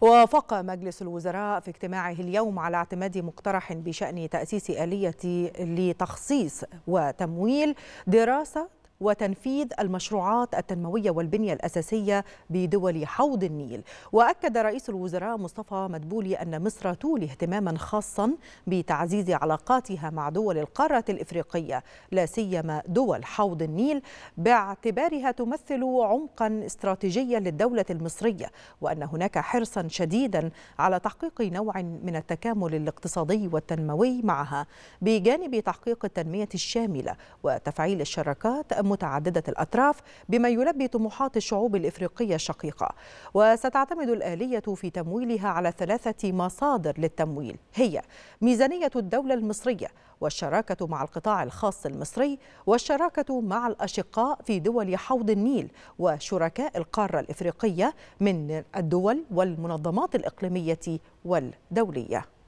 وافق مجلس الوزراء في اجتماعه اليوم على اعتماد مقترح بشأن تأسيس آلية لتخصيص وتمويل دراسة وتنفيذ المشروعات التنموية والبنية الأساسية بدول حوض النيل وأكد رئيس الوزراء مصطفى مدبولي أن مصر تولي اهتماما خاصا بتعزيز علاقاتها مع دول القارة الإفريقية لا سيما دول حوض النيل باعتبارها تمثل عمقا استراتيجيا للدولة المصرية وأن هناك حرصا شديدا على تحقيق نوع من التكامل الاقتصادي والتنموي معها بجانب تحقيق التنمية الشاملة وتفعيل الشراكات متعددة الأطراف بما يلبي طموحات الشعوب الإفريقية الشقيقة وستعتمد الآلية في تمويلها على ثلاثة مصادر للتمويل هي ميزانية الدولة المصرية والشراكة مع القطاع الخاص المصري والشراكة مع الأشقاء في دول حوض النيل وشركاء القارة الإفريقية من الدول والمنظمات الإقليمية والدولية